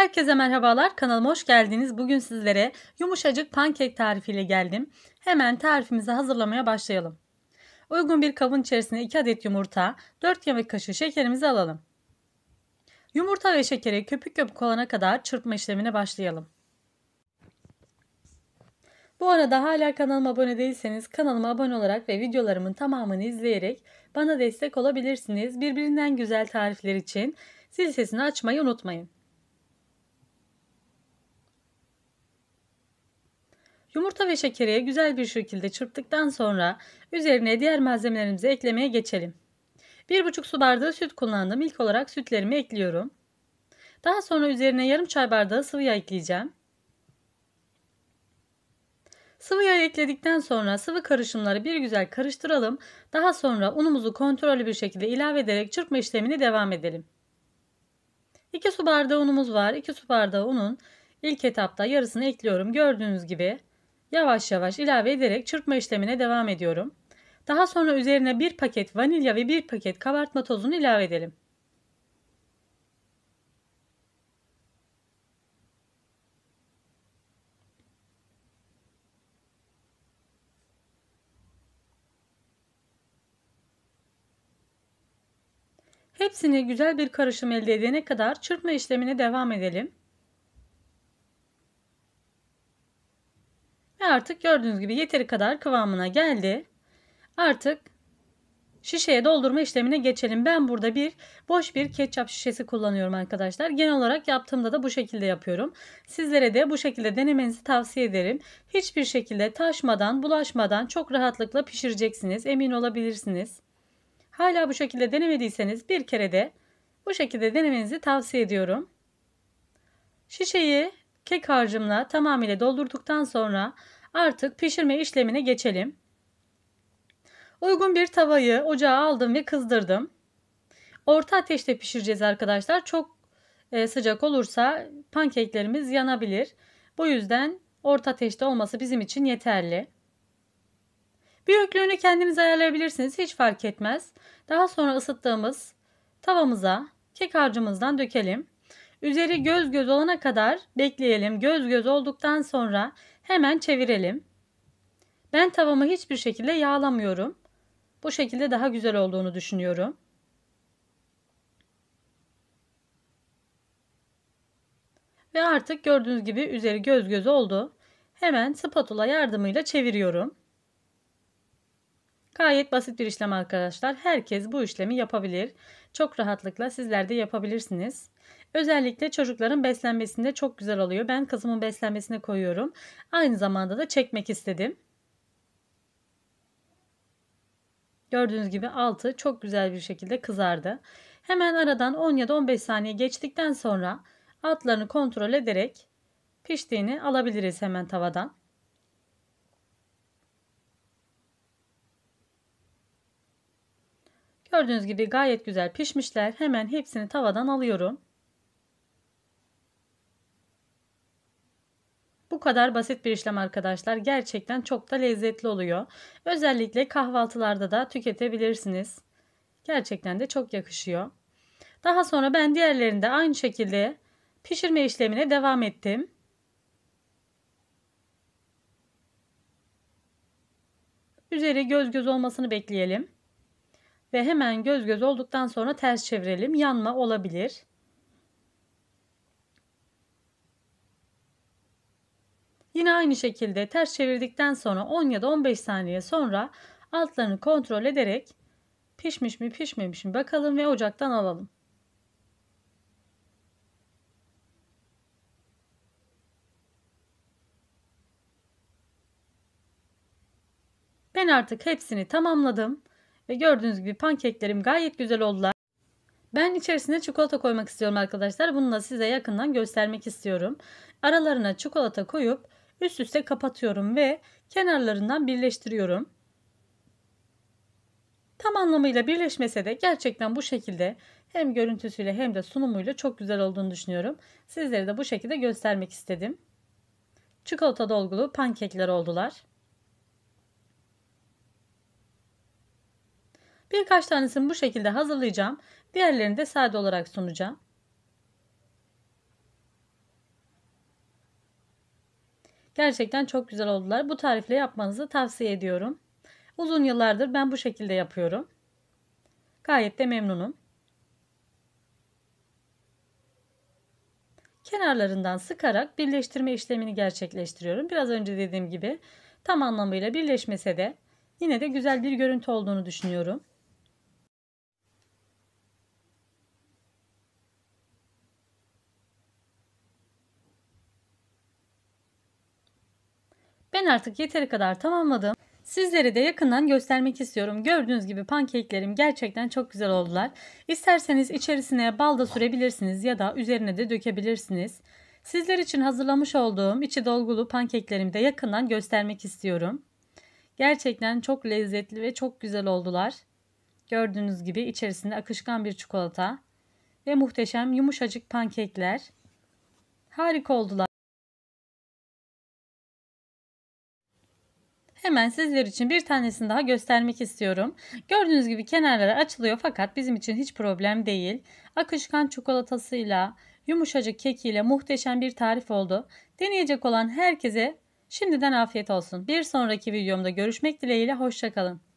Herkese merhabalar kanalıma hoş geldiniz. Bugün sizlere yumuşacık pankek tarifiyle geldim. Hemen tarifimizi hazırlamaya başlayalım. Uygun bir kabın içerisine 2 adet yumurta, 4 yemek kaşığı şekerimizi alalım. Yumurta ve şekeri köpük köpük olana kadar çırpma işlemine başlayalım. Bu arada hala kanalıma abone değilseniz kanalıma abone olarak ve videolarımın tamamını izleyerek bana destek olabilirsiniz. Birbirinden güzel tarifler için zil sesini açmayı unutmayın. Yumurta ve şekeri güzel bir şekilde çırptıktan sonra üzerine diğer malzemelerimizi eklemeye geçelim. 1,5 su bardağı süt kullandım. İlk olarak sütlerimi ekliyorum. Daha sonra üzerine yarım çay bardağı sıvı yağ ekleyeceğim. Sıvı yağ ekledikten sonra sıvı karışımları bir güzel karıştıralım. Daha sonra unumuzu kontrollü bir şekilde ilave ederek çırpma işlemini devam edelim. 2 su bardağı unumuz var. 2 su bardağı unun ilk etapta yarısını ekliyorum. Gördüğünüz gibi Yavaş yavaş ilave ederek çırpma işlemine devam ediyorum. Daha sonra üzerine bir paket vanilya ve bir paket kabartma tozunu ilave edelim. Hepsini güzel bir karışım elde edene kadar çırpma işlemine devam edelim. artık gördüğünüz gibi yeteri kadar kıvamına geldi. Artık şişeye doldurma işlemine geçelim. Ben burada bir boş bir ketçap şişesi kullanıyorum arkadaşlar. Genel olarak yaptığımda da bu şekilde yapıyorum. Sizlere de bu şekilde denemenizi tavsiye ederim. Hiçbir şekilde taşmadan, bulaşmadan çok rahatlıkla pişireceksiniz. Emin olabilirsiniz. Hala bu şekilde denemediyseniz bir kere de bu şekilde denemenizi tavsiye ediyorum. Şişeyi kek harcımla tamamıyla doldurduktan sonra Artık pişirme işlemine geçelim. Uygun bir tavayı ocağa aldım ve kızdırdım. Orta ateşte pişireceğiz arkadaşlar. Çok e, sıcak olursa pankeklerimiz yanabilir. Bu yüzden orta ateşte olması bizim için yeterli. Büyüklüğünü kendiniz ayarlayabilirsiniz. Hiç fark etmez. Daha sonra ısıttığımız tavamıza kek harcımızdan dökelim. Üzeri göz göz olana kadar bekleyelim. Göz göz olduktan sonra Hemen çevirelim. Ben tavamı hiçbir şekilde yağlamıyorum. Bu şekilde daha güzel olduğunu düşünüyorum. Ve artık gördüğünüz gibi üzeri göz göz oldu. Hemen spatula yardımıyla çeviriyorum. Gayet basit bir işlem arkadaşlar. Herkes bu işlemi yapabilir. Çok rahatlıkla sizler de yapabilirsiniz. Özellikle çocukların beslenmesinde çok güzel oluyor. Ben kızımın beslenmesine koyuyorum. Aynı zamanda da çekmek istedim. Gördüğünüz gibi altı çok güzel bir şekilde kızardı. Hemen aradan 10 ya da 15 saniye geçtikten sonra altlarını kontrol ederek piştiğini alabiliriz hemen tavadan. Gördüğünüz gibi gayet güzel pişmişler. Hemen hepsini tavadan alıyorum. Bu kadar basit bir işlem arkadaşlar gerçekten çok da lezzetli oluyor. Özellikle kahvaltılarda da tüketebilirsiniz. Gerçekten de çok yakışıyor. Daha sonra ben diğerlerinde aynı şekilde pişirme işlemine devam ettim. Üzeri göz göz olmasını bekleyelim. Ve hemen göz göz olduktan sonra ters çevirelim. Yanma olabilir. Yine aynı şekilde ters çevirdikten sonra 10 ya da 15 saniye sonra altlarını kontrol ederek pişmiş mi pişmemiş mi bakalım ve ocaktan alalım. Ben artık hepsini tamamladım ve gördüğünüz gibi pankeklerim gayet güzel oldular. Ben içerisine çikolata koymak istiyorum arkadaşlar. Bunu da size yakından göstermek istiyorum. Aralarına çikolata koyup üst üste kapatıyorum ve kenarlarından birleştiriyorum. Tam anlamıyla birleşmese de gerçekten bu şekilde hem görüntüsüyle hem de sunumuyla çok güzel olduğunu düşünüyorum. Sizlere de bu şekilde göstermek istedim. Çikolata dolgulu pankekler oldular. Birkaç tanesini bu şekilde hazırlayacağım. Diğerlerini de sade olarak sunacağım. Gerçekten çok güzel oldular. Bu tarifle yapmanızı tavsiye ediyorum. Uzun yıllardır ben bu şekilde yapıyorum. Gayet de memnunum. Kenarlarından sıkarak birleştirme işlemini gerçekleştiriyorum. Biraz önce dediğim gibi tam anlamıyla birleşmese de yine de güzel bir görüntü olduğunu düşünüyorum. Ben artık yeteri kadar tamamladım. Sizlere de yakından göstermek istiyorum. Gördüğünüz gibi pankeklerim gerçekten çok güzel oldular. İsterseniz içerisine bal da sürebilirsiniz ya da üzerine de dökebilirsiniz. Sizler için hazırlamış olduğum içi dolgulu pankeklerimi de yakından göstermek istiyorum. Gerçekten çok lezzetli ve çok güzel oldular. Gördüğünüz gibi içerisinde akışkan bir çikolata ve muhteşem yumuşacık pankekler. Harika oldular. Hemen sizler için bir tanesini daha göstermek istiyorum. Gördüğünüz gibi kenarları açılıyor fakat bizim için hiç problem değil. Akışkan çikolatasıyla, yumuşacık kekiyle muhteşem bir tarif oldu. Deneyecek olan herkese şimdiden afiyet olsun. Bir sonraki videomda görüşmek dileğiyle hoşçakalın.